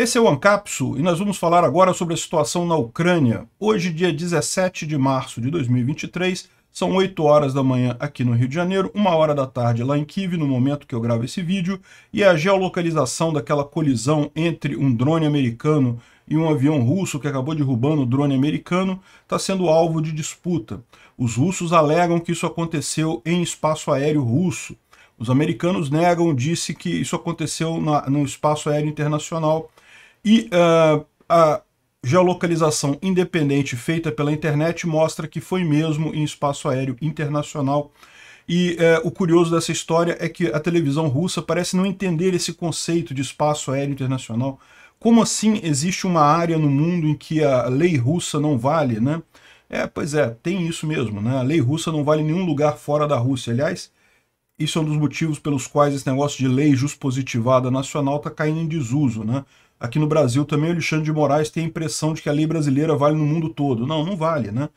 Esse é o Ancapsu e nós vamos falar agora sobre a situação na Ucrânia. Hoje, dia 17 de março de 2023, são 8 horas da manhã aqui no Rio de Janeiro, 1 hora da tarde lá em Kiev, no momento que eu gravo esse vídeo, e a geolocalização daquela colisão entre um drone americano e um avião russo que acabou derrubando o drone americano está sendo alvo de disputa. Os russos alegam que isso aconteceu em espaço aéreo russo. Os americanos negam, disse que isso aconteceu na, no espaço aéreo internacional, e uh, a geolocalização independente feita pela internet mostra que foi mesmo em espaço aéreo internacional. E uh, o curioso dessa história é que a televisão russa parece não entender esse conceito de espaço aéreo internacional. Como assim existe uma área no mundo em que a lei russa não vale, né? É, pois é, tem isso mesmo, né? A lei russa não vale em nenhum lugar fora da Rússia. Aliás, isso é um dos motivos pelos quais esse negócio de lei positivada nacional está caindo em desuso, né? aqui no Brasil também o Alexandre de Moraes tem a impressão de que a lei brasileira vale no mundo todo. Não, não vale, né?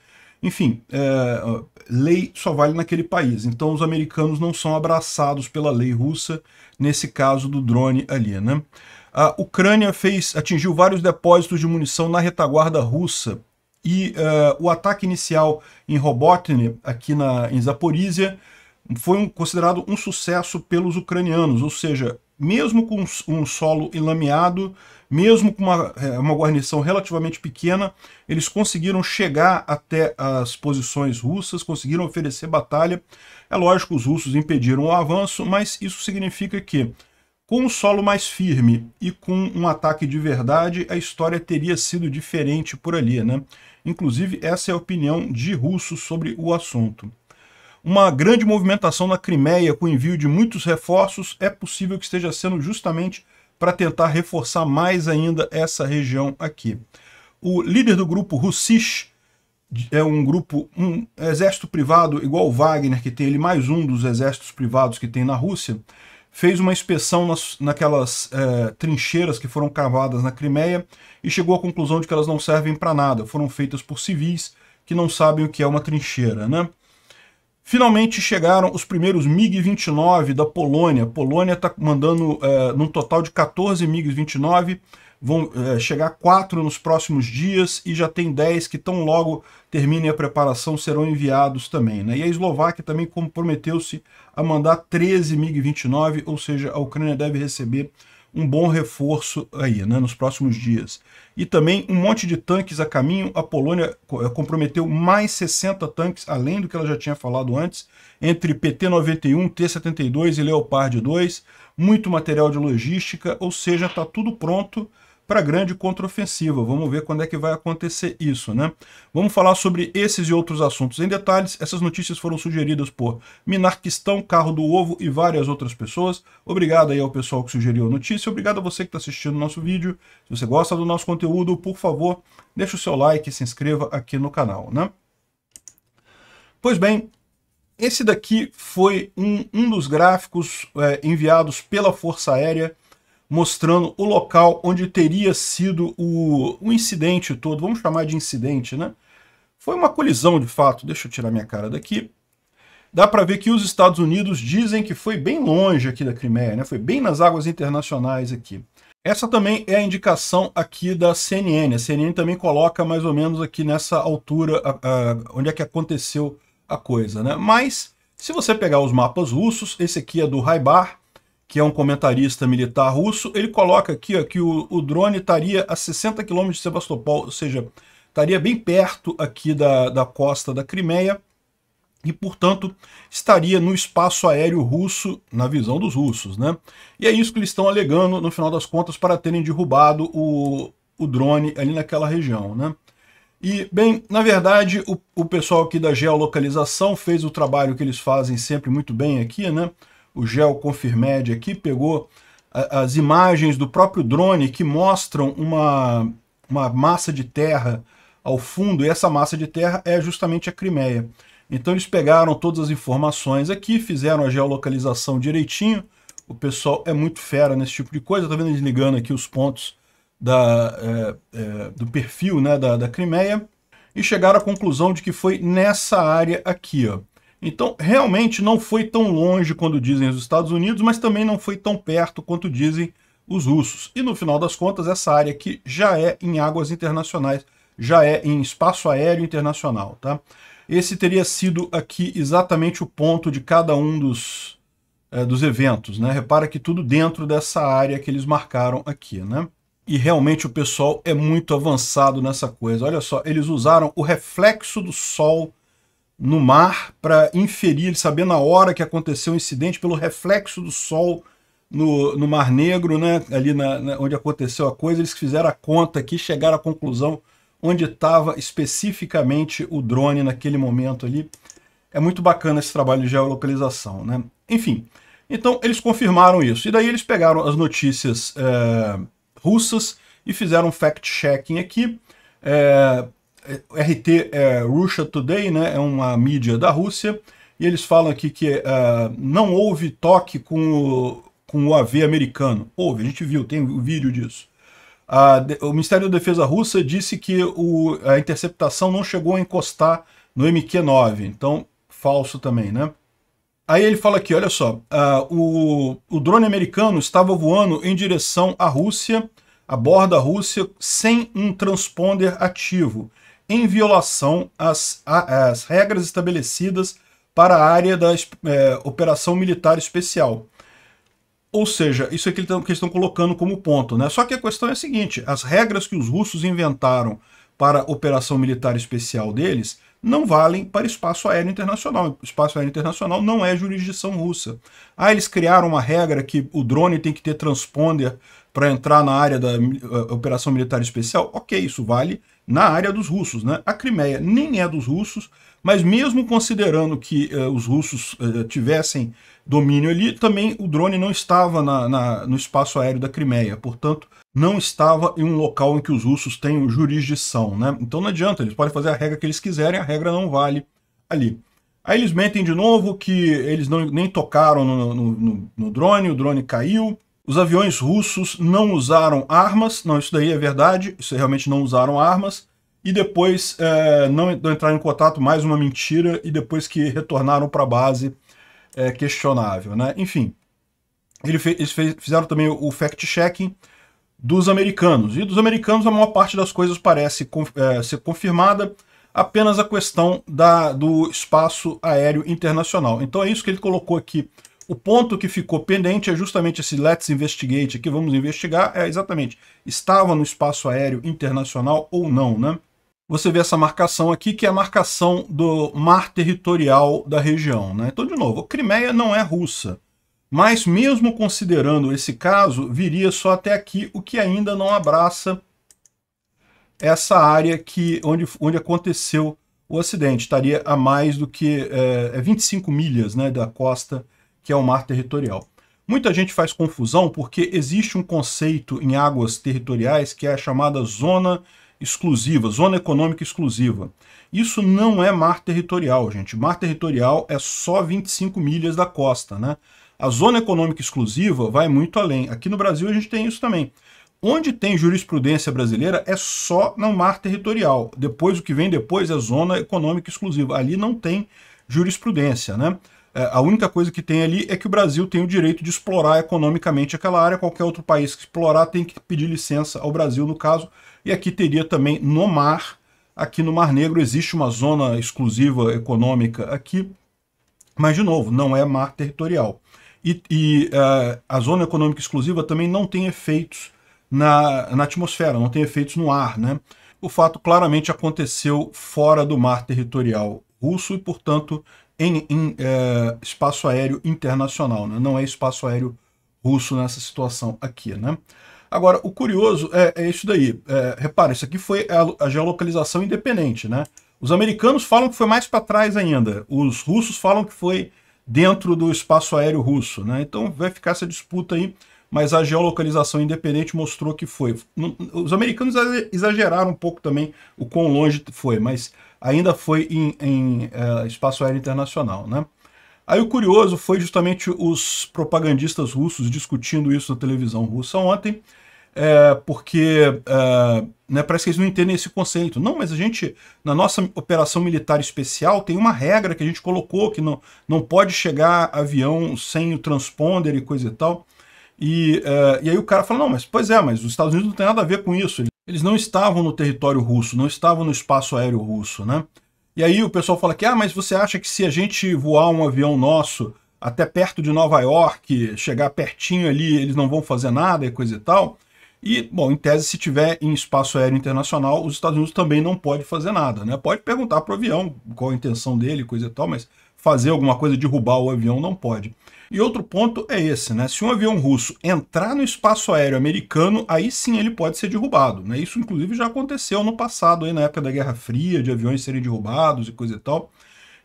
Enfim, é, lei só vale naquele país. Então os americanos não são abraçados pela lei russa, nesse caso do drone ali, né? A Ucrânia fez, atingiu vários depósitos de munição na retaguarda russa e uh, o ataque inicial em Robotny, aqui na, em Zaporizhia, foi um, considerado um sucesso pelos ucranianos, ou seja, mesmo com um solo enlameado, mesmo com uma, é, uma guarnição relativamente pequena, eles conseguiram chegar até as posições russas, conseguiram oferecer batalha. É lógico, os russos impediram o avanço, mas isso significa que, com um solo mais firme e com um ataque de verdade, a história teria sido diferente por ali, né? Inclusive, essa é a opinião de russos sobre o assunto. Uma grande movimentação na Crimeia com envio de muitos reforços é possível que esteja sendo justamente para tentar reforçar mais ainda essa região aqui. O líder do grupo, Rusish, é um grupo, um exército privado igual o Wagner, que tem ele mais um dos exércitos privados que tem na Rússia, fez uma inspeção nas, naquelas é, trincheiras que foram cavadas na Crimeia e chegou à conclusão de que elas não servem para nada, foram feitas por civis que não sabem o que é uma trincheira, né? Finalmente chegaram os primeiros MiG-29 da Polônia. A Polônia está mandando, é, num total de 14 MiG-29, vão é, chegar quatro nos próximos dias e já tem 10 que tão logo terminem a preparação serão enviados também. Né? E a Eslováquia também comprometeu-se a mandar 13 MiG-29, ou seja, a Ucrânia deve receber um bom reforço aí, né, nos próximos dias. E também um monte de tanques a caminho. A Polônia eh, comprometeu mais 60 tanques, além do que ela já tinha falado antes, entre PT-91, T-72 e Leopard 2. Muito material de logística, ou seja, está tudo pronto para grande contraofensiva. Vamos ver quando é que vai acontecer isso, né? Vamos falar sobre esses e outros assuntos em detalhes. Essas notícias foram sugeridas por Minarquistão, Carro do Ovo e várias outras pessoas. Obrigado aí ao pessoal que sugeriu a notícia. Obrigado a você que está assistindo o nosso vídeo. Se você gosta do nosso conteúdo, por favor, deixe o seu like e se inscreva aqui no canal, né? Pois bem, esse daqui foi um, um dos gráficos é, enviados pela Força Aérea mostrando o local onde teria sido o, o incidente todo, vamos chamar de incidente, né? Foi uma colisão de fato, deixa eu tirar minha cara daqui. Dá para ver que os Estados Unidos dizem que foi bem longe aqui da Crimeia, né? foi bem nas águas internacionais aqui. Essa também é a indicação aqui da CNN. A CNN também coloca mais ou menos aqui nessa altura a, a, onde é que aconteceu a coisa. Né? Mas, se você pegar os mapas russos, esse aqui é do Raibar, que é um comentarista militar russo, ele coloca aqui ó, que o, o drone estaria a 60 quilômetros de Sebastopol, ou seja, estaria bem perto aqui da, da costa da Crimeia, e, portanto, estaria no espaço aéreo russo, na visão dos russos, né? E é isso que eles estão alegando, no final das contas, para terem derrubado o, o drone ali naquela região, né? E, bem, na verdade, o, o pessoal aqui da geolocalização fez o trabalho que eles fazem sempre muito bem aqui, né? o GeoConfirmed aqui pegou a, as imagens do próprio drone que mostram uma, uma massa de terra ao fundo, e essa massa de terra é justamente a Crimeia. Então eles pegaram todas as informações aqui, fizeram a geolocalização direitinho, o pessoal é muito fera nesse tipo de coisa, tá vendo eles ligando aqui os pontos da, é, é, do perfil né, da, da Crimeia, e chegaram à conclusão de que foi nessa área aqui, ó. Então, realmente não foi tão longe quando dizem os Estados Unidos, mas também não foi tão perto quanto dizem os russos. E no final das contas, essa área aqui já é em águas internacionais, já é em espaço aéreo internacional, tá? Esse teria sido aqui exatamente o ponto de cada um dos, é, dos eventos, né? Repara que tudo dentro dessa área que eles marcaram aqui, né? E realmente o pessoal é muito avançado nessa coisa. Olha só, eles usaram o reflexo do sol no mar para inferir, saber na hora que aconteceu o incidente pelo reflexo do sol no, no Mar Negro, né? ali na, na, onde aconteceu a coisa, eles fizeram a conta aqui, chegaram à conclusão onde estava especificamente o drone naquele momento ali. É muito bacana esse trabalho de geolocalização, né? Enfim, então eles confirmaram isso. E daí eles pegaram as notícias é, russas e fizeram um fact-checking aqui. É, é, RT é Russia Today, né? É uma mídia da Rússia. E eles falam aqui que uh, não houve toque com o, com o AV americano. Houve, a gente viu, tem um vídeo disso. Uh, o Ministério da Defesa russa disse que o, a interceptação não chegou a encostar no MQ-9. Então, falso também, né? Aí ele fala aqui, olha só, uh, o, o drone americano estava voando em direção à Rússia, a borda Rússia, sem um transponder ativo em violação às, às regras estabelecidas para a área da é, operação militar especial. Ou seja, isso é que eles estão colocando como ponto. Né? Só que a questão é a seguinte, as regras que os russos inventaram para a operação militar especial deles não valem para espaço aéreo internacional. O espaço aéreo internacional não é jurisdição russa. Ah, eles criaram uma regra que o drone tem que ter transponder para entrar na área da uh, operação militar especial. Ok, isso vale na área dos russos. Né? A Crimeia nem é dos russos, mas mesmo considerando que eh, os russos eh, tivessem domínio ali, também o drone não estava na, na, no espaço aéreo da Crimeia, portanto, não estava em um local em que os russos têm jurisdição. Né? Então não adianta, eles podem fazer a regra que eles quiserem, a regra não vale ali. Aí eles mentem de novo que eles não, nem tocaram no, no, no, no drone, o drone caiu, os aviões russos não usaram armas, não, isso daí é verdade, isso realmente não usaram armas, e depois é, não entraram em contato, mais uma mentira, e depois que retornaram para a base, é, questionável, né? Enfim, ele eles fizeram também o fact-checking dos americanos, e dos americanos a maior parte das coisas parece conf, é, ser confirmada, apenas a questão da, do espaço aéreo internacional. Então é isso que ele colocou aqui o ponto que ficou pendente é justamente esse let's investigate aqui, vamos investigar, é exatamente, estava no espaço aéreo internacional ou não, né? Você vê essa marcação aqui, que é a marcação do mar territorial da região, né? Então, de novo, Crimeia não é russa, mas mesmo considerando esse caso, viria só até aqui, o que ainda não abraça essa área que, onde, onde aconteceu o acidente. Estaria a mais do que eh, é, 25 milhas né, da costa que é o mar territorial. Muita gente faz confusão porque existe um conceito em águas territoriais que é a chamada zona exclusiva, zona econômica exclusiva. Isso não é mar territorial, gente. Mar territorial é só 25 milhas da costa, né? A zona econômica exclusiva vai muito além. Aqui no Brasil a gente tem isso também. Onde tem jurisprudência brasileira é só no mar territorial. Depois, o que vem depois é zona econômica exclusiva. Ali não tem jurisprudência, né? É, a única coisa que tem ali é que o Brasil tem o direito de explorar economicamente aquela área, qualquer outro país que explorar tem que pedir licença ao Brasil, no caso, e aqui teria também no mar, aqui no Mar Negro existe uma zona exclusiva econômica aqui, mas de novo, não é mar territorial. E, e uh, a zona econômica exclusiva também não tem efeitos na, na atmosfera, não tem efeitos no ar, né? O fato claramente aconteceu fora do mar territorial russo e, portanto, em, em eh, espaço aéreo internacional, né? não é espaço aéreo russo nessa situação aqui. Né? Agora, o curioso é, é isso daí. É, repara, isso aqui foi a, a, geolocalização independente. Né? Os americanos falam que foi mais para trás ainda, os russos falam que foi dentro do espaço aéreo russo. Né? Então vai ficar essa disputa aí, mas a geolocalização independente mostrou que foi. Os americanos exageraram um pouco também o quão longe foi, mas ainda foi em, em é, espaço aéreo internacional, né? Aí o curioso foi justamente os propagandistas russos discutindo isso na televisão russa ontem, é, porque é, né, parece que eles não entendem esse conceito. Não, mas a gente, na nossa operação militar especial, tem uma regra que a gente colocou, que não, não pode chegar avião sem o transponder e coisa e tal. E, é, e aí o cara fala, não, mas pois é, mas os Estados Unidos não tem nada a ver com isso. Eles não estavam no território russo, não estavam no espaço aéreo russo, né? E aí o pessoal fala que, ah, mas você acha que se a gente voar um avião nosso até perto de Nova York, chegar pertinho ali, eles não vão fazer nada e coisa e tal? E, bom, em tese, se tiver em espaço aéreo internacional, os Estados Unidos também não pode fazer nada, né? Pode perguntar para o avião qual a intenção dele, coisa e tal, mas fazer alguma coisa, derrubar o avião, não pode. E outro ponto é esse, né? Se um avião russo entrar no espaço aéreo americano, aí sim ele pode ser derrubado, né? Isso inclusive já aconteceu no passado, aí na época da Guerra Fria, de aviões serem derrubados e coisa e tal.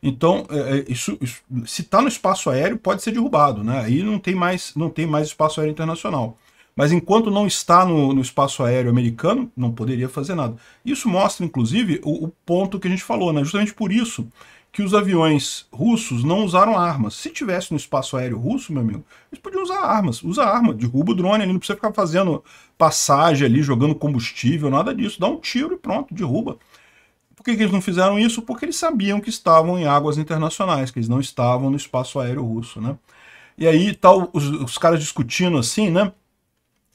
Então, é, é, isso, isso se está no espaço aéreo, pode ser derrubado, né? Aí não tem mais, não tem mais espaço aéreo internacional. Mas enquanto não está no, no espaço aéreo americano, não poderia fazer nada. Isso mostra, inclusive, o, o ponto que a gente falou, né? Justamente por isso que os aviões russos não usaram armas. Se tivesse no espaço aéreo russo, meu amigo, eles podiam usar armas. Usa arma, derruba o drone ali, não precisa ficar fazendo passagem ali, jogando combustível, nada disso. Dá um tiro e pronto, derruba. Por que, que eles não fizeram isso? Porque eles sabiam que estavam em águas internacionais, que eles não estavam no espaço aéreo russo, né? E aí, tal, os, os caras discutindo assim, né?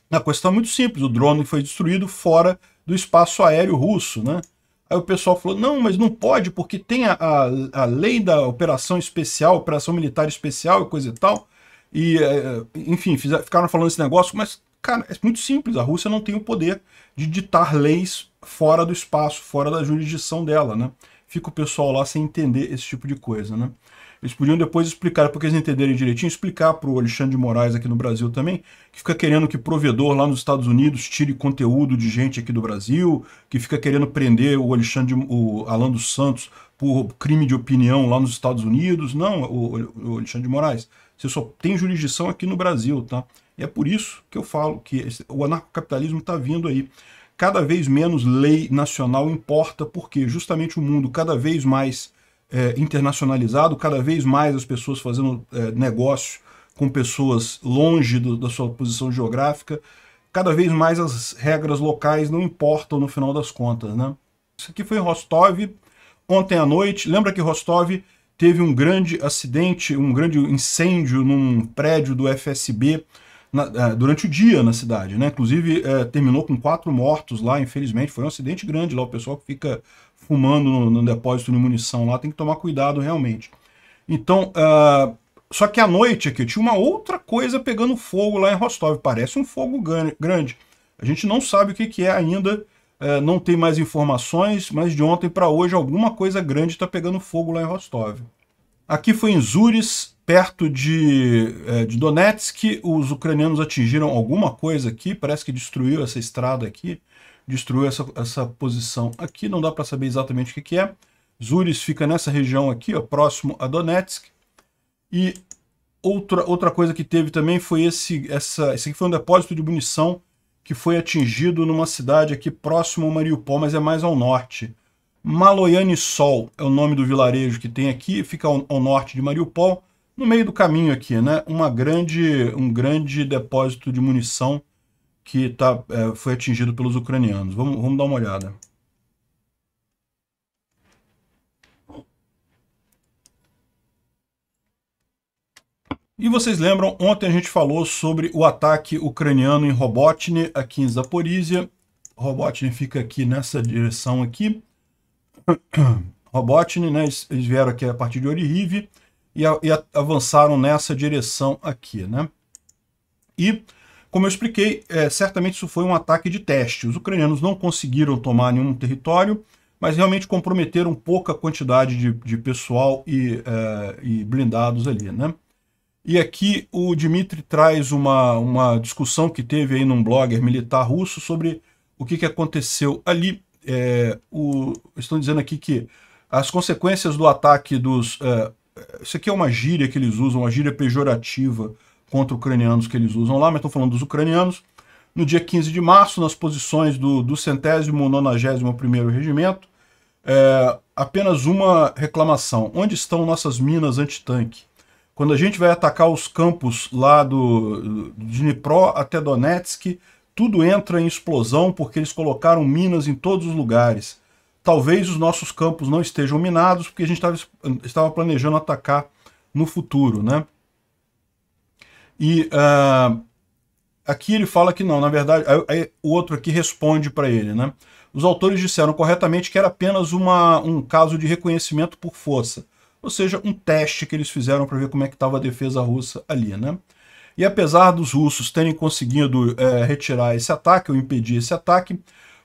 A questão é muito simples, o drone foi destruído fora do espaço aéreo russo, né? Aí o pessoal falou: não, mas não pode, porque tem a, a, a lei da operação especial, operação militar especial e coisa e tal. E, eh, eh, enfim, ficaram falando esse negócio, mas, cara, é muito simples. A Rússia não tem o poder de ditar leis fora do espaço, fora da jurisdição dela, né? Fica o pessoal lá sem entender esse tipo de coisa, né? Eles podiam depois explicar, porque eles entenderem direitinho, explicar para o Alexandre de Moraes aqui no Brasil também, que fica querendo que provedor lá nos Estados Unidos tire conteúdo de gente aqui do Brasil, que fica querendo prender o Alexandre, o Alan dos Santos por crime de opinião lá nos Estados Unidos. Não, o, o Alexandre de Moraes, você só tem jurisdição aqui no Brasil, tá? E é por isso que eu falo que o anarcocapitalismo está vindo aí cada vez menos lei nacional importa, porque justamente o mundo cada vez mais é, internacionalizado, cada vez mais as pessoas fazendo é, negócio com pessoas longe do, da sua posição geográfica, cada vez mais as regras locais não importam no final das contas, né? Isso aqui foi em Rostov, ontem à noite. Lembra que Rostov teve um grande acidente, um grande incêndio num prédio do FSB na, é, durante o dia na cidade, né? Inclusive, é, terminou com quatro mortos lá, infelizmente. Foi um acidente grande lá, o pessoal que fica fumando no, no, depósito de munição lá, tem que tomar cuidado realmente. Então, uh, só que à noite aqui tinha uma outra coisa pegando fogo lá em Rostov, parece um fogo grande. A gente não sabe o que, que é ainda, uh, não tem mais informações, mas de ontem para hoje alguma coisa grande está pegando fogo lá em Rostov. Aqui foi em Zures, perto de, uh, de Donetsk, os ucranianos atingiram alguma coisa aqui, parece que destruiu essa estrada aqui destruiu essa, essa posição aqui, não dá para saber exatamente o que, que é. Zures fica nessa região aqui, ó, próximo a Donetsk. E outra, outra coisa que teve também foi esse, essa, esse aqui foi um depósito de munição que foi atingido numa cidade aqui próximo a Mariupol, mas é mais ao norte. Maloyane Sol é o nome do vilarejo que tem aqui, fica ao, ao norte de Mariupol, no meio do caminho aqui, né? Uma grande, um grande depósito de munição que tá, é, foi atingido pelos ucranianos. Vamos, vamos dar uma olhada. E vocês lembram, ontem a gente falou sobre o ataque ucraniano em Robotny, aqui em Zaporizhia. Robotny fica aqui nessa direção aqui. Robotny, né, eles, eles vieram aqui a partir de Orihiv e, a, e a, avançaram nessa direção aqui, né? E como eu expliquei, é, certamente isso foi um ataque de teste. Os ucranianos não conseguiram tomar nenhum território, mas realmente comprometeram pouca quantidade de, de pessoal e, é, e, blindados ali, né? E aqui o Dmitry traz uma, uma discussão que teve aí num blogger militar russo sobre o que, que aconteceu ali. É, o, estão dizendo aqui que as consequências do ataque dos... É, é, isso aqui é uma gíria que eles usam, uma gíria pejorativa, contra ucranianos que eles usam lá, mas estou falando dos ucranianos. No dia 15 de março, nas posições do, do centésimo nonagésimo primeiro regimento, é, apenas uma reclamação. Onde estão nossas minas antitanque? Quando a gente vai atacar os campos lá do, do Dnipro até Donetsk, tudo entra em explosão porque eles colocaram minas em todos os lugares. Talvez os nossos campos não estejam minados porque a gente estava planejando atacar no futuro, né? E uh, aqui ele fala que não, na verdade, aí, o outro aqui responde para ele, né? Os autores disseram corretamente que era apenas uma, um caso de reconhecimento por força, ou seja, um teste que eles fizeram para ver como é que estava a defesa russa ali, né? E apesar dos russos terem conseguido é, retirar esse ataque ou impedir esse ataque,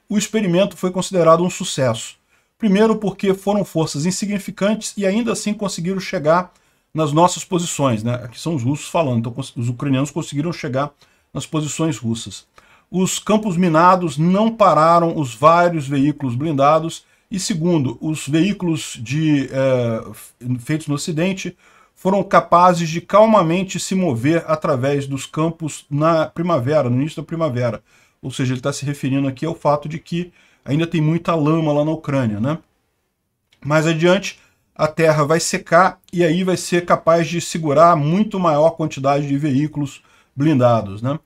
o experimento foi considerado um sucesso. Primeiro porque foram forças insignificantes e ainda assim conseguiram chegar nas nossas posições. Né? Aqui são os russos falando, então os ucranianos conseguiram chegar nas posições russas. Os campos minados não pararam os vários veículos blindados. E segundo, os veículos de, é, feitos no Ocidente foram capazes de calmamente se mover através dos campos na primavera, no início da primavera. Ou seja, ele está se referindo aqui ao fato de que ainda tem muita lama lá na Ucrânia. Né? Mais adiante, a terra vai secar e aí vai ser capaz de segurar muito maior quantidade de veículos blindados. Né?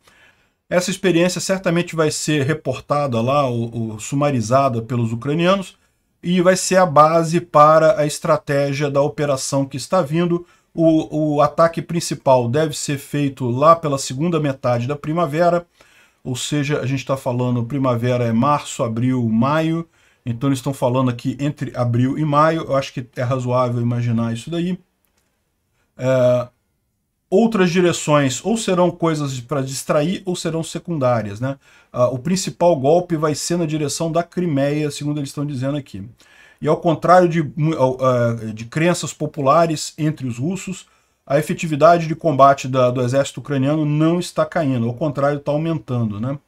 Essa experiência certamente vai ser reportada lá, ou, ou sumarizada pelos ucranianos, e vai ser a base para a estratégia da operação que está vindo. O, o ataque principal deve ser feito lá pela segunda metade da primavera, ou seja, a gente está falando primavera é março, abril, maio, então eles estão falando aqui entre abril e maio, eu acho que é razoável imaginar isso daí. É, outras direções ou serão coisas para distrair ou serão secundárias. Né? Ah, o principal golpe vai ser na direção da Crimeia, segundo eles estão dizendo aqui. E ao contrário de, é, de crenças populares entre os russos, a efetividade de combate da, do exército ucraniano não está caindo, ao contrário, está aumentando. Né?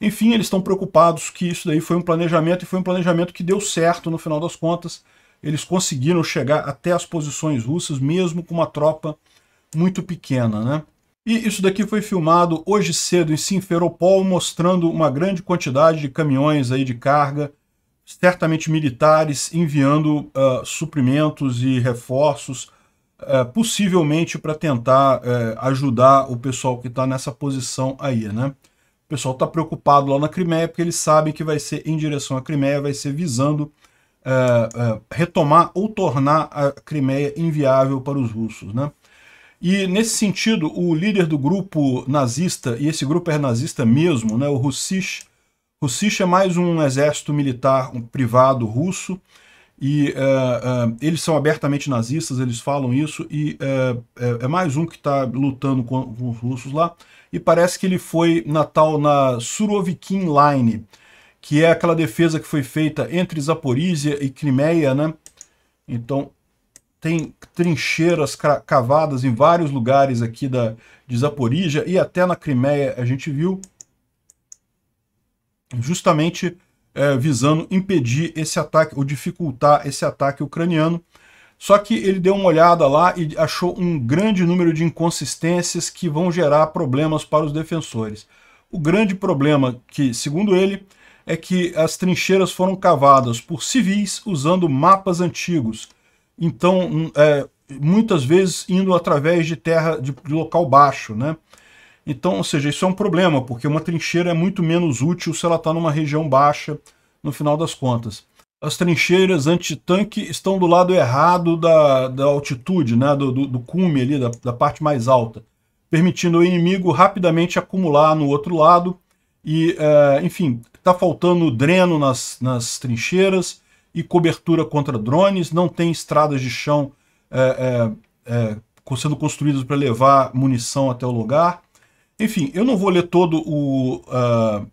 Enfim, eles estão preocupados que isso daí foi um planejamento e foi um planejamento que deu certo no final das contas. Eles conseguiram chegar até as posições russas, mesmo com uma tropa muito pequena, né? E isso daqui foi filmado hoje cedo em Simferopol, mostrando uma grande quantidade de caminhões aí de carga, certamente militares, enviando uh, suprimentos e reforços, uh, possivelmente para tentar uh, ajudar o pessoal que está nessa posição aí, né? O pessoal está preocupado lá na Crimeia, porque eles sabem que vai ser em direção à Crimeia, vai ser visando eh, eh, retomar ou tornar a Crimeia inviável para os russos. Né? E nesse sentido, o líder do grupo nazista, e esse grupo é nazista mesmo, né, o Russich, Russich é mais um exército militar um privado russo, e eh, eles são abertamente nazistas, eles falam isso, e é mais um que está lutando com, com os russos lá, e parece que ele foi na tal na Surovikin Line, que é aquela defesa que foi feita entre Zaporizhia e Crimeia, né? Então tem trincheiras cavadas em vários lugares aqui da, de Zaporizhia e até na Crimeia a gente viu justamente é, visando impedir esse ataque ou dificultar esse ataque ucraniano. Só que ele deu uma olhada lá e achou um grande número de inconsistências que vão gerar problemas para os defensores. O grande problema que, segundo ele, é que as trincheiras foram cavadas por civis usando mapas antigos. Então, hum, é, muitas vezes indo através de terra de, de local baixo, né? Então, ou seja, isso é um problema, porque uma trincheira é muito menos útil se ela está numa região baixa, no final das contas as trincheiras antitanque estão do lado errado da, da altitude, né, do, do, do cume ali, da, da parte mais alta, permitindo ao inimigo rapidamente acumular no outro lado. E, é, enfim, está faltando dreno nas, nas trincheiras e cobertura contra drones, não tem estradas de chão é, é, é sendo construídas para levar munição até o lugar. Enfim, eu não vou ler todo o... Uh,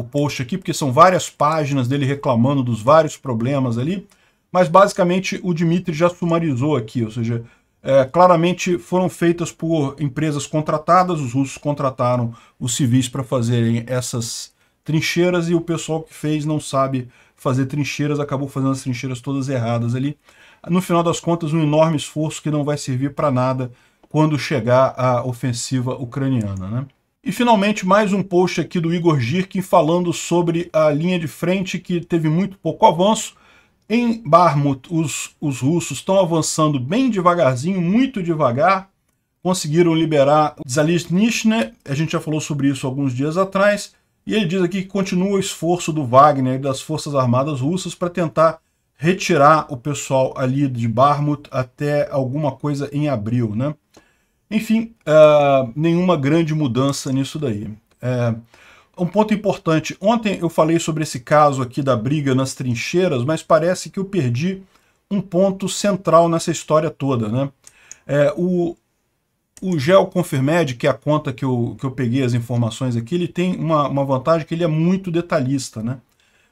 o post aqui, porque são várias páginas dele reclamando dos vários problemas ali, mas basicamente o Dmitry já sumarizou aqui, ou seja, é, claramente foram feitas por empresas contratadas, os russos contrataram os civis para fazerem essas trincheiras e o pessoal que fez não sabe fazer trincheiras, acabou fazendo as trincheiras todas erradas ali. No final das contas, um enorme esforço que não vai servir para nada quando chegar a ofensiva ucraniana, né? E finalmente mais um post aqui do Igor Girkin falando sobre a linha de frente que teve muito pouco avanço. Em Barmut, os, os russos estão avançando bem devagarzinho, muito devagar. Conseguiram liberar Zalesnishne, a gente já falou sobre isso alguns dias atrás. E ele diz aqui que continua o esforço do Wagner e das Forças Armadas Russas para tentar retirar o pessoal ali de Barmut até alguma coisa em abril, né? Enfim, uh, nenhuma grande mudança nisso daí. É, um ponto importante, ontem eu falei sobre esse caso aqui da briga nas trincheiras, mas parece que eu perdi um ponto central nessa história toda. Né? É, o, o GeoConfirmed, que é a conta que eu, que eu peguei as informações aqui, ele tem uma, uma vantagem que ele é muito detalhista. Né?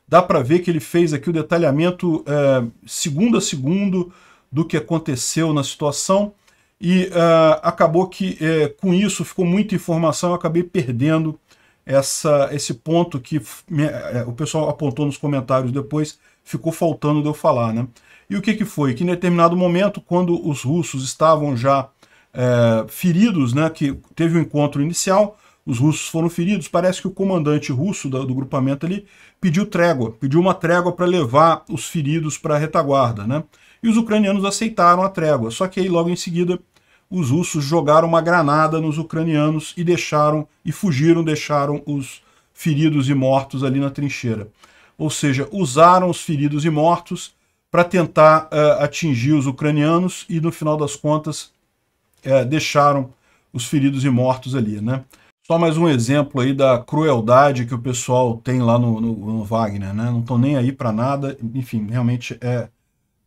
Dá para ver que ele fez aqui o detalhamento é, segundo a segundo do que aconteceu na situação, e uh, acabou que eh, com isso ficou muita informação, eu acabei perdendo essa, esse ponto que me, eh, o pessoal apontou nos comentários depois, ficou faltando de eu falar. Né? E o que, que foi? Que em determinado momento, quando os russos estavam já eh, feridos, né, que teve o um encontro inicial, os russos foram feridos, parece que o comandante russo do, do grupamento ali pediu trégua, pediu uma trégua para levar os feridos para a retaguarda. Né? E os ucranianos aceitaram a trégua, só que aí logo em seguida os russos jogaram uma granada nos ucranianos e deixaram e fugiram, deixaram os feridos e mortos ali na trincheira. Ou seja, usaram os feridos e mortos para tentar uh, atingir os ucranianos e no final das contas uh, deixaram os feridos e mortos ali, né? Só mais um exemplo aí da crueldade que o pessoal tem lá no, no, no Wagner, né? Não estão nem aí para nada, enfim, realmente é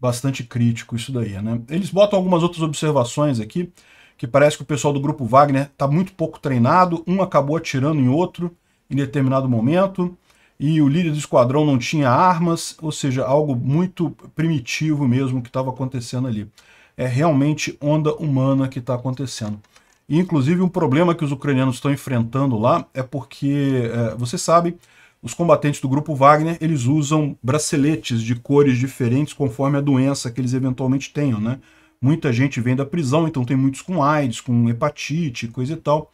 bastante crítico isso daí, né? Eles botam algumas outras observações aqui, que parece que o pessoal do grupo Wagner está muito pouco treinado, um acabou atirando em outro em determinado momento, e o líder do esquadrão não tinha armas, ou seja, algo muito primitivo mesmo que estava acontecendo ali. É realmente onda humana que está acontecendo. E, inclusive, um problema que os ucranianos estão enfrentando lá é porque, é, você sabe, os combatentes do grupo Wagner, eles usam braceletes de cores diferentes conforme a doença que eles eventualmente tenham, né? Muita gente vem da prisão, então tem muitos com AIDS, com hepatite, coisa e tal.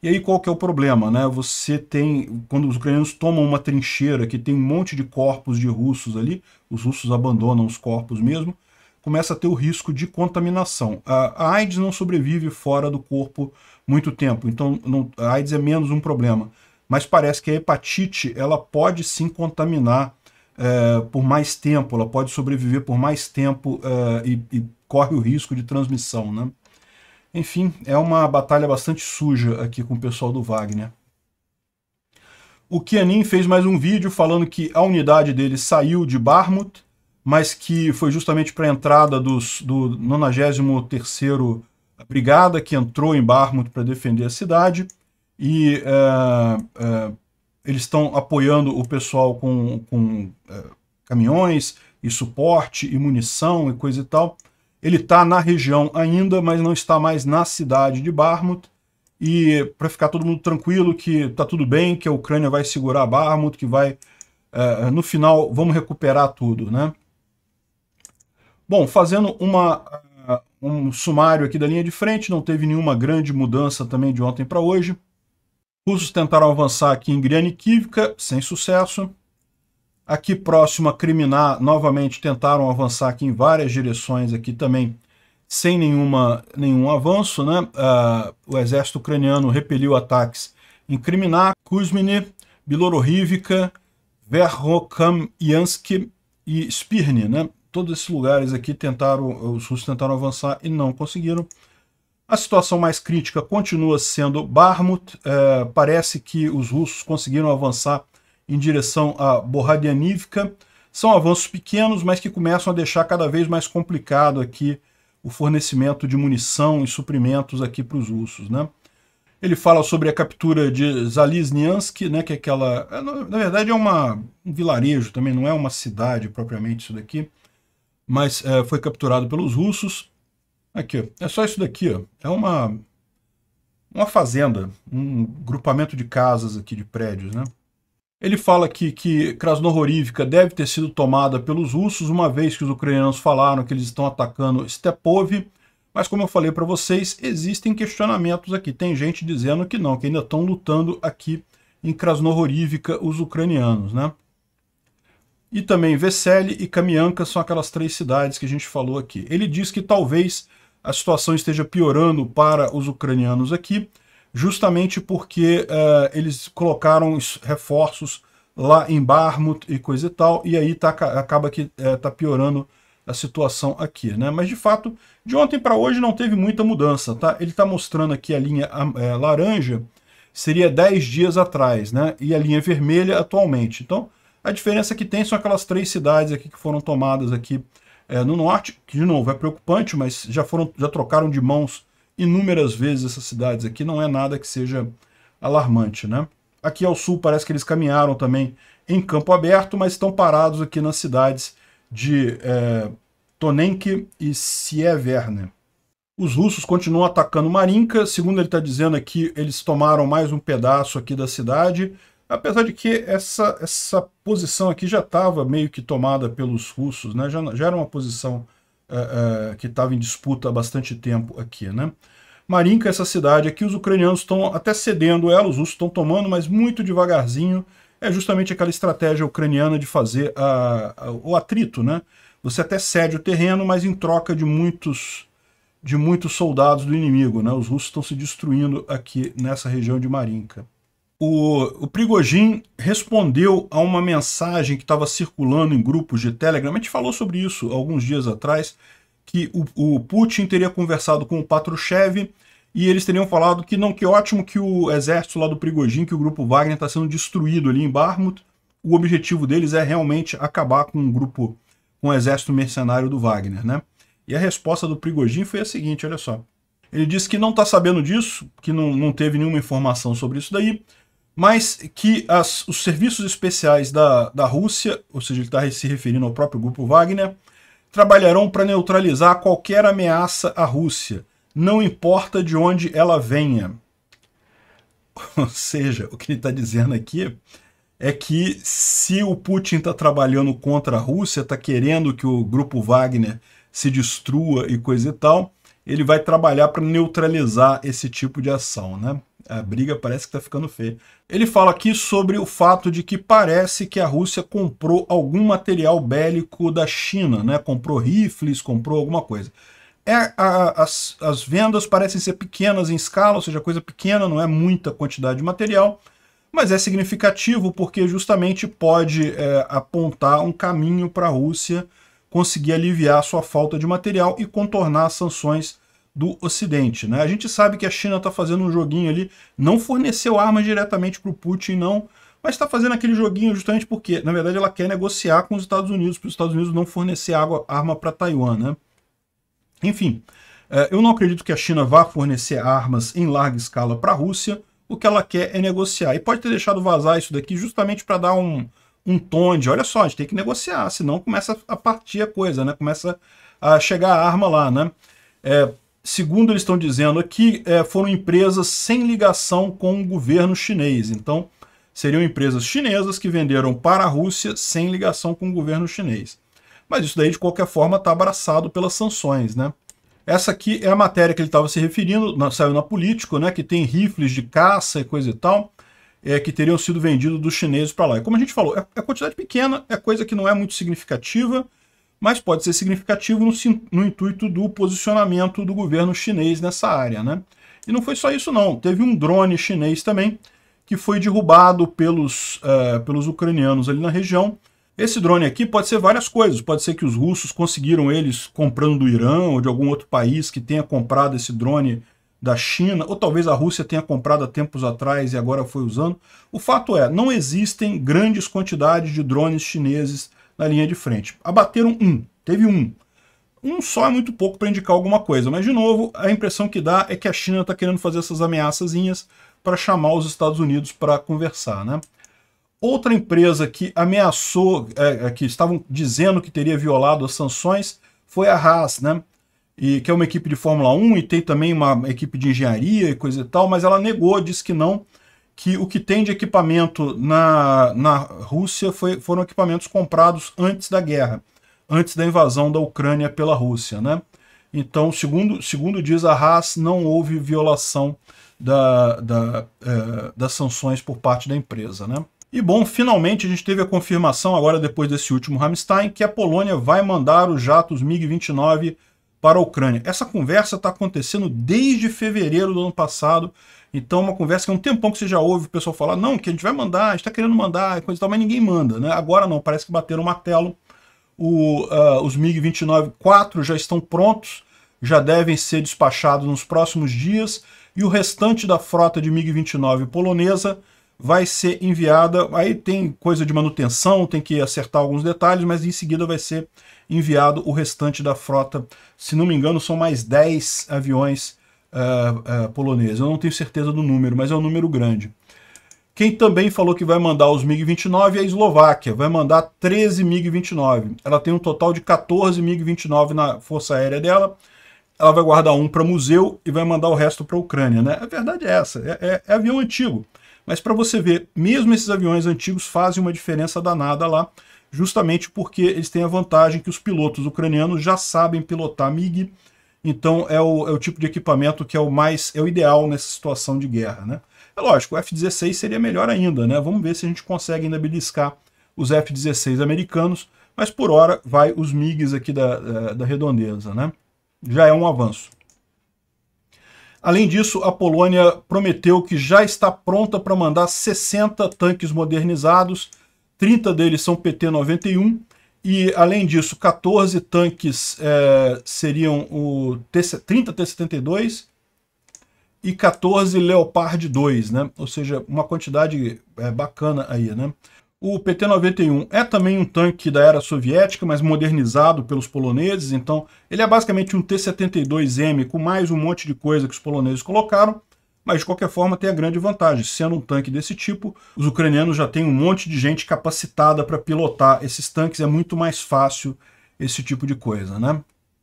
E aí qual que é o problema, né? Você tem, quando os ucranianos tomam uma trincheira que tem um monte de corpos de russos ali, os russos abandonam os corpos mesmo, começa a ter o risco de contaminação. A, AIDS não sobrevive fora do corpo muito tempo, então não, a AIDS é menos um problema mas parece que a hepatite ela pode sim contaminar é, por mais tempo, ela pode sobreviver por mais tempo é, e, e, corre o risco de transmissão. Né? Enfim, é uma batalha bastante suja aqui com o pessoal do Wagner. O Kianin fez mais um vídeo falando que a unidade dele saiu de Barmouth, mas que foi justamente para a entrada dos, do 93 Brigada, que entrou em Barmouth para defender a cidade e uh, uh, eles estão apoiando o pessoal com, com uh, caminhões e suporte e munição e coisa e tal. Ele está na região ainda, mas não está mais na cidade de Barmut. E para ficar todo mundo tranquilo que tá tudo bem, que a Ucrânia vai segurar Barmut, que vai no final vamos recuperar tudo, né? Bom, fazendo uma um sumário aqui da linha de frente, não teve nenhuma grande mudança também de ontem para hoje. Russos tentaram avançar aqui em Grianikivka, sem sucesso. Aqui próximo a Criminá, novamente tentaram avançar aqui em várias direções aqui também, sem nenhuma, nenhum avanço. Né? Uh, o exército ucraniano repeliu ataques em Criminá, Kuzmine, Bilororivka, Verkhokamyansk e Spirne. Né? Todos esses lugares aqui tentaram, os russos tentaram avançar e não conseguiram. A situação mais crítica continua sendo Barmut. É, parece que os russos conseguiram avançar em direção a Borradianivka. São avanços pequenos, mas que começam a deixar cada vez mais complicado aqui o fornecimento de munição e suprimentos aqui para os russos. Né? Ele fala sobre a captura de Zaliznyansk, né, que é aquela... É, na verdade é uma, um vilarejo também, não é uma cidade propriamente isso daqui, mas é, foi capturado pelos russos. Aqui, é só isso daqui, ó. É uma, uma fazenda, um grupamento de casas aqui, de prédios, né? Ele fala aqui que Krasnohorivka deve ter sido tomada pelos russos, uma vez que os ucranianos falaram que eles estão atacando Stepov, mas como eu falei para vocês, existem questionamentos aqui. Tem gente dizendo que não, que ainda estão lutando aqui em Krasnohorivka os ucranianos, né? E também Vesely e Kamianka são aquelas três cidades que a gente falou aqui. Ele diz que talvez a situação esteja piorando para os ucranianos aqui, justamente porque eh, eles colocaram reforços lá em Barmut e coisa e tal, e aí tá, acaba que está eh, é, piorando a situação aqui, né? Mas de fato, de ontem para hoje não teve muita mudança, tá? Ele está mostrando aqui a linha é, laranja, seria 10 dias atrás, né? E a linha vermelha atualmente. Então, a diferença que tem são aquelas três cidades aqui que foram tomadas aqui é, no norte, que de novo é preocupante, mas já foram, já trocaram de mãos inúmeras vezes essas cidades aqui, não é nada que seja alarmante, né? Aqui ao sul parece que eles caminharam também em campo aberto, mas estão parados aqui nas cidades de é, Tonenki e Sieverne. Os russos continuam atacando Marinka, segundo ele está dizendo aqui, eles tomaram mais um pedaço aqui da cidade, Apesar de que essa, essa posição aqui já estava meio que tomada pelos russos, né? já, já era uma posição uh, uh, que estava em disputa há bastante tempo aqui. Né? Marinka, essa cidade aqui, os ucranianos estão até cedendo ela, os russos estão tomando, mas muito devagarzinho. É justamente aquela estratégia ucraniana de fazer a, a, o atrito. Né? Você até cede o terreno, mas em troca de muitos de muitos soldados do inimigo. Né? Os russos estão se destruindo aqui nessa região de Marinka o, o Prigojin respondeu a uma mensagem que estava circulando em grupos de Telegram. A gente falou sobre isso alguns dias atrás, que o, o Putin teria conversado com o Patrushev e eles teriam falado que não, que ótimo que o exército lá do Prigojin, que o grupo Wagner está sendo destruído ali em Barmut. O objetivo deles é realmente acabar com um grupo, com um o exército mercenário do Wagner, né? E a resposta do Prigojin foi a seguinte, olha só. Ele disse que não está sabendo disso, que não, não teve nenhuma informação sobre isso daí, mas que as, os serviços especiais da, da Rússia, ou seja, ele está se referindo ao próprio grupo Wagner, trabalharão para neutralizar qualquer ameaça à Rússia, não importa de onde ela venha. Ou seja, o que ele está dizendo aqui é que se o Putin está trabalhando contra a Rússia, está querendo que o grupo Wagner se destrua e coisa e tal, ele vai trabalhar para neutralizar esse tipo de ação, né? A briga parece que está ficando feia. Ele fala aqui sobre o fato de que parece que a Rússia comprou algum material bélico da China, né? Comprou rifles, comprou alguma coisa. É, a, as, as vendas parecem ser pequenas em escala, ou seja, coisa pequena, não é muita quantidade de material, mas é significativo porque justamente pode é, apontar um caminho para a Rússia conseguir aliviar sua falta de material e contornar as sanções do Ocidente. Né? A gente sabe que a China está fazendo um joguinho ali, não forneceu armas diretamente para o Putin, não, mas está fazendo aquele joguinho justamente porque, na verdade, ela quer negociar com os Estados Unidos, para os Estados Unidos não fornecer água, arma para Taiwan. Né? Enfim, é, eu não acredito que a China vá fornecer armas em larga escala para a Rússia, o que ela quer é negociar. E pode ter deixado vazar isso daqui justamente para dar um, um tom de, olha só, a gente tem que negociar, senão começa a partir a coisa, né? Começa a chegar a arma lá, né? É, segundo eles estão dizendo aqui, é, foram empresas sem ligação com o governo chinês. Então, seriam empresas chinesas que venderam para a Rússia sem ligação com o governo chinês. Mas isso daí, de qualquer forma, está abraçado pelas sanções, né? Essa aqui é a matéria que ele estava se referindo, na, saiu na Político, né? Que tem rifles de caça e coisa e tal, é, que teriam sido vendidos dos chineses para lá. E como a gente falou, é, é quantidade pequena, é coisa que não é muito significativa, mas pode ser significativo no, no intuito do posicionamento do governo chinês nessa área. Né? E não foi só isso não, teve um drone chinês também que foi derrubado pelos, uh, pelos ucranianos ali na região. Esse drone aqui pode ser várias coisas, pode ser que os russos conseguiram eles comprando do Irã ou de algum outro país que tenha comprado esse drone da China, ou talvez a Rússia tenha comprado há tempos atrás e agora foi usando. O fato é, não existem grandes quantidades de drones chineses na linha de frente. Abateram um, teve um. Um só é muito pouco para indicar alguma coisa, mas de novo, a impressão que dá é que a China está querendo fazer essas ameaçazinhas para chamar os Estados Unidos para conversar, né? Outra empresa que ameaçou, é, é, que estavam dizendo que teria violado as sanções, foi a Haas, né? E, que é uma equipe de Fórmula 1 e tem também uma equipe de engenharia e coisa e tal, mas ela negou, disse que não, que o que tem de equipamento na, na Rússia foi, foram equipamentos comprados antes da guerra, antes da invasão da Ucrânia pela Rússia. Né? Então, segundo, segundo diz a Haas, não houve violação da, da, é, das sanções por parte da empresa. Né? E bom, finalmente a gente teve a confirmação, agora depois desse último Ramstein, que a Polônia vai mandar os jatos MiG-29 para a Ucrânia. Essa conversa está acontecendo desde fevereiro do ano passado então, uma conversa que há é um tempão que você já ouve o pessoal falar, não, que a gente vai mandar, a gente está querendo mandar, coisa e tal, mas ninguém manda, né? Agora não, parece que bateram o martelo. O, uh, os MiG-29-4 já estão prontos, já devem ser despachados nos próximos dias, e o restante da frota de MiG-29 polonesa vai ser enviada. Aí tem coisa de manutenção, tem que acertar alguns detalhes, mas em seguida vai ser enviado o restante da frota. Se não me engano, são mais 10 aviões uh, eh, uh, eh, polonês. Eu não tenho certeza do número, mas é um número grande. Quem também falou que vai mandar os MiG-29 é a Eslováquia, vai mandar 13 MiG-29. Ela tem um total de 14 MiG-29 na Força Aérea dela. Ela vai guardar um para museu e vai mandar o resto para a Ucrânia. Né? A verdade é essa, é, é, é avião antigo. Mas para você ver, mesmo esses aviões antigos fazem uma diferença danada lá, justamente porque eles têm a vantagem que os pilotos ucranianos já sabem pilotar MiG, então é o, é o tipo de equipamento que é o mais é o ideal nessa situação de guerra, né? É lógico, o F-16 seria melhor ainda, né? Vamos ver se a gente consegue ainda beliscar os F-16 americanos, mas por hora vai os MiGs aqui da, da, da redondeza, né? Já é um avanço. Além disso, a Polônia prometeu que já está pronta para mandar 60 tanques modernizados, 30 deles são PT-91, e, além disso, 14 tanques é, seriam o T 30 T-72 e 14 Leopard 2, né? Ou seja, uma quantidade é, bacana aí, né? O PT-91 é também um tanque da era soviética, mas modernizado pelos poloneses, então ele é basicamente um T-72M com mais um monte de coisa que os poloneses colocaram, mas de qualquer forma tem a grande vantagem, sendo um tanque desse tipo, os ucranianos já têm um monte de gente capacitada para pilotar esses tanques, é muito mais fácil esse tipo de coisa, né?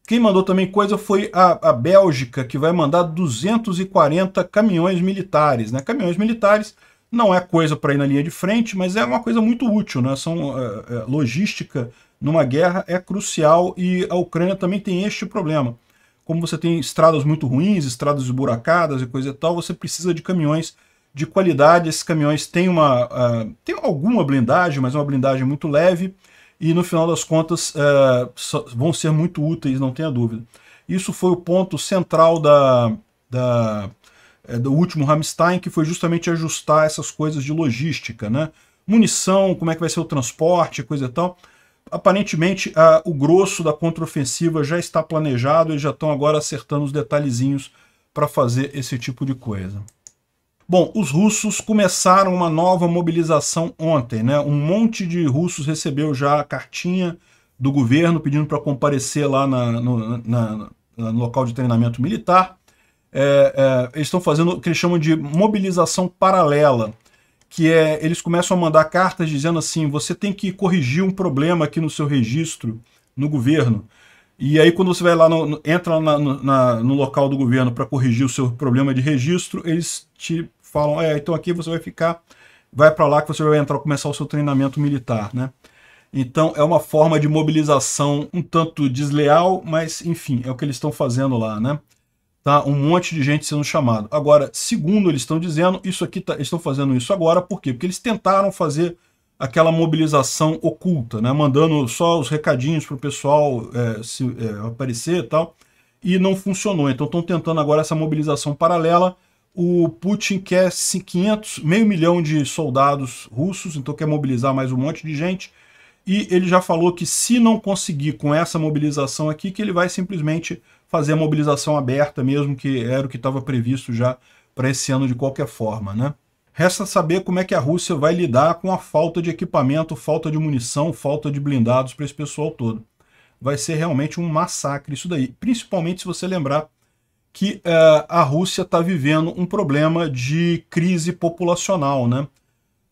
Quem mandou também coisa foi a, a Bélgica, que vai mandar 240 caminhões militares, né? Caminhões militares não é coisa para ir na linha de frente, mas é uma coisa muito útil, né? São é, é, logística numa guerra é crucial e a Ucrânia também tem este problema como você tem estradas muito ruins, estradas esburacadas e coisa e tal, você precisa de caminhões de qualidade. Esses caminhões têm uma uh, têm alguma blindagem, mas é uma blindagem muito leve e no final das contas uh, vão ser muito úteis, não tenha dúvida. Isso foi o ponto central da, da eh, do último Ramstein, que foi justamente ajustar essas coisas de logística, né? Munição, como é que vai ser o transporte, coisa e tal aparentemente a, o grosso da contraofensiva já está planejado e já estão agora acertando os detalhezinhos para fazer esse tipo de coisa. Bom, os russos começaram uma nova mobilização ontem, né? Um monte de russos recebeu já a cartinha do governo pedindo para comparecer lá na, no, na, no, local de treinamento militar. É, é, eles estão fazendo o que eles chamam de mobilização paralela que é eles começam a mandar cartas dizendo assim, você tem que corrigir um problema aqui no seu registro no governo. E aí quando você vai lá, no, no, entra na, na, no local do governo para corrigir o seu problema de registro, eles te falam, é, então aqui você vai ficar, vai para lá que você vai entrar, começar o seu treinamento militar, né? Então é uma forma de mobilização um tanto desleal, mas enfim, é o que eles estão fazendo lá, né? tá? Um monte de gente sendo chamado. Agora, segundo eles estão dizendo, isso aqui tá, estão fazendo isso agora, por quê? Porque eles tentaram fazer aquela mobilização oculta, né? mandando só os recadinhos para o pessoal é, se, é, aparecer e tal, e não funcionou. Então estão tentando agora essa mobilização paralela. O Putin quer 500, meio milhão de soldados russos, então quer mobilizar mais um monte de gente e ele já falou que se não conseguir com essa mobilização aqui, que ele vai simplesmente fazer a mobilização aberta mesmo, que era o que estava previsto já para esse ano de qualquer forma, né? Resta saber como é que a Rússia vai lidar com a falta de equipamento, falta de munição, falta de blindados para esse pessoal todo. Vai ser realmente um massacre isso daí, principalmente se você lembrar que uh, a Rússia está vivendo um problema de crise populacional, né?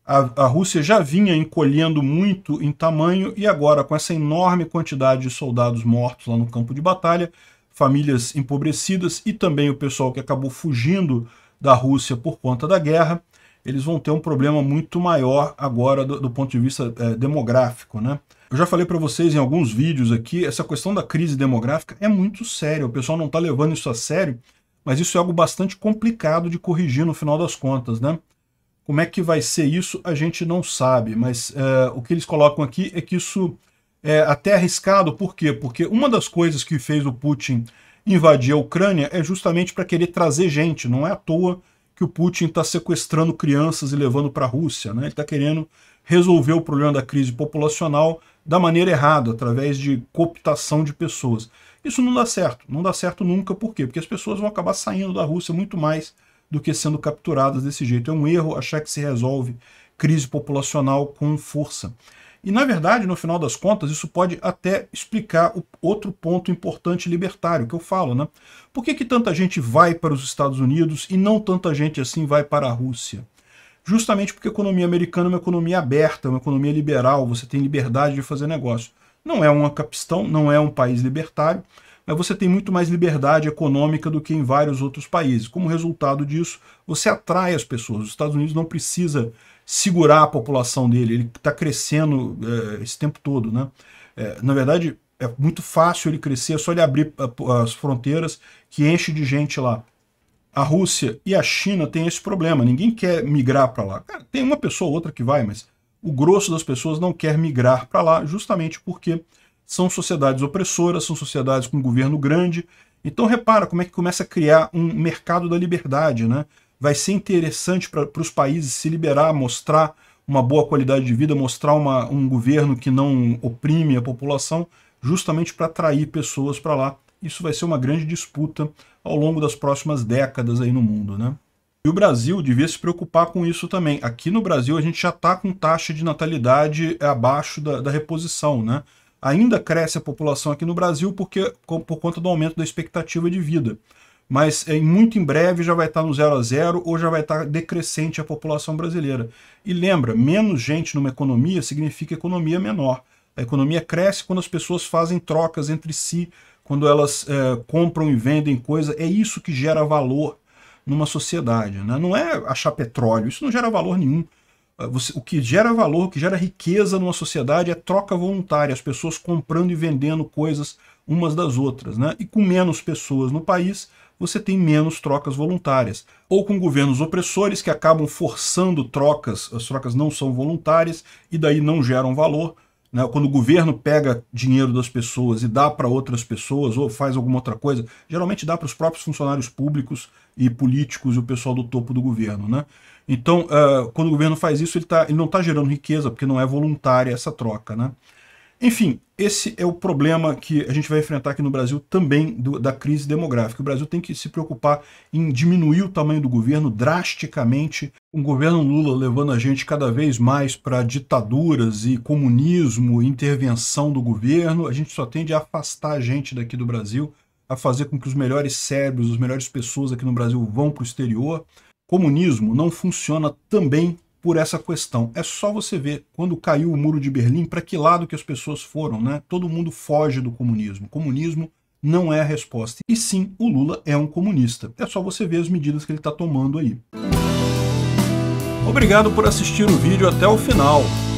a, a Rússia já vinha encolhendo muito em tamanho e agora, com essa enorme quantidade de soldados mortos lá no campo de batalha, famílias empobrecidas e também o pessoal que acabou fugindo da Rússia por conta da guerra, eles vão ter um problema muito maior agora do, do ponto de vista é, demográfico, né? Eu já falei para vocês em alguns vídeos aqui, essa questão da crise demográfica é muito séria, o pessoal não está levando isso a sério, mas isso é algo bastante complicado de corrigir no final das contas, né? Como é que vai ser isso, a gente não sabe, mas é, o que eles colocam aqui é que isso é até arriscado, por quê? Porque uma das coisas que fez o Putin invadir a Ucrânia é justamente para querer trazer gente, não é à toa que o Putin está sequestrando crianças e levando para a Rússia, né? ele está querendo resolver o problema da crise populacional da maneira errada, através de cooptação de pessoas. Isso não dá certo, não dá certo nunca, por quê? Porque as pessoas vão acabar saindo da Rússia muito mais do que sendo capturadas desse jeito. É um erro achar que se resolve crise populacional com força. E, na verdade, no final das contas, isso pode até explicar o outro ponto importante libertário que eu falo, né? Por que, que tanta gente vai para os Estados Unidos e não tanta gente assim vai para a Rússia? Justamente porque a economia americana é uma economia aberta, é uma economia liberal, você tem liberdade de fazer negócio. Não é uma capistão, não é um país libertário, mas você tem muito mais liberdade econômica do que em vários outros países. Como resultado disso, você atrai as pessoas. Os Estados Unidos não precisa segurar a população dele, ele está crescendo é, esse tempo todo. Né? É, na verdade, é muito fácil ele crescer, é só ele abrir eh, as fronteiras que enche de gente lá. A Rússia e a China têm esse problema, ninguém quer migrar para lá. Cara, tem uma pessoa ou outra que vai, mas o grosso das pessoas não quer migrar para lá, justamente porque são sociedades opressoras, são sociedades com governo grande. Então repara como é que começa a criar um mercado da liberdade, né? Vai ser interessante para os países se liberar, mostrar uma boa qualidade de vida, mostrar uma, um governo que não oprime a população, justamente para atrair pessoas para lá. Isso vai ser uma grande disputa ao longo das próximas décadas aí no mundo, né? E o Brasil devia se preocupar com isso também. Aqui no Brasil a gente já está com taxa de natalidade abaixo da, da reposição, né? ainda cresce a população aqui no Brasil porque, por conta do aumento da expectativa de vida. Mas é, em muito em breve já vai estar no zero a zero ou já vai estar decrescente a população brasileira. E lembra, menos gente numa economia significa economia menor. A economia cresce quando as pessoas fazem trocas entre si, quando elas é, compram e vendem coisa. É isso que gera valor numa sociedade. Né? Não é achar petróleo, isso não gera valor nenhum. Ah, você, o que gera valor, o que gera riqueza numa sociedade é troca voluntária, as pessoas comprando e vendendo coisas umas das outras. Né? E com menos pessoas no país, você tem menos trocas voluntárias. Ou com governos opressores que acabam forçando trocas, as trocas não são voluntárias e daí não geram valor. Né? Quando o governo pega dinheiro das pessoas e dá para outras pessoas ou faz alguma outra coisa, geralmente dá para os próprios funcionários públicos e políticos e o pessoal do topo do governo, né? Então, uh, quando o governo faz isso, ele, tá, ele não está gerando riqueza, porque não é voluntária essa troca, né? Enfim, esse é o problema que a gente vai enfrentar aqui no Brasil também do, da crise demográfica. O Brasil tem que se preocupar em diminuir o tamanho do governo drasticamente. O governo Lula levando a gente cada vez mais para ditaduras e comunismo, intervenção do governo. A gente só tende a afastar a gente daqui do Brasil a fazer com que os melhores cérebros, as melhores pessoas aqui no Brasil vão para o exterior. Comunismo não funciona também por essa questão. É só você ver quando caiu o muro de Berlim para que lado que as pessoas foram, né? Todo mundo foge do comunismo. comunismo não é a resposta. E sim, o Lula é um comunista. É só você ver as medidas que ele está tomando aí. Obrigado por assistir o vídeo até o final.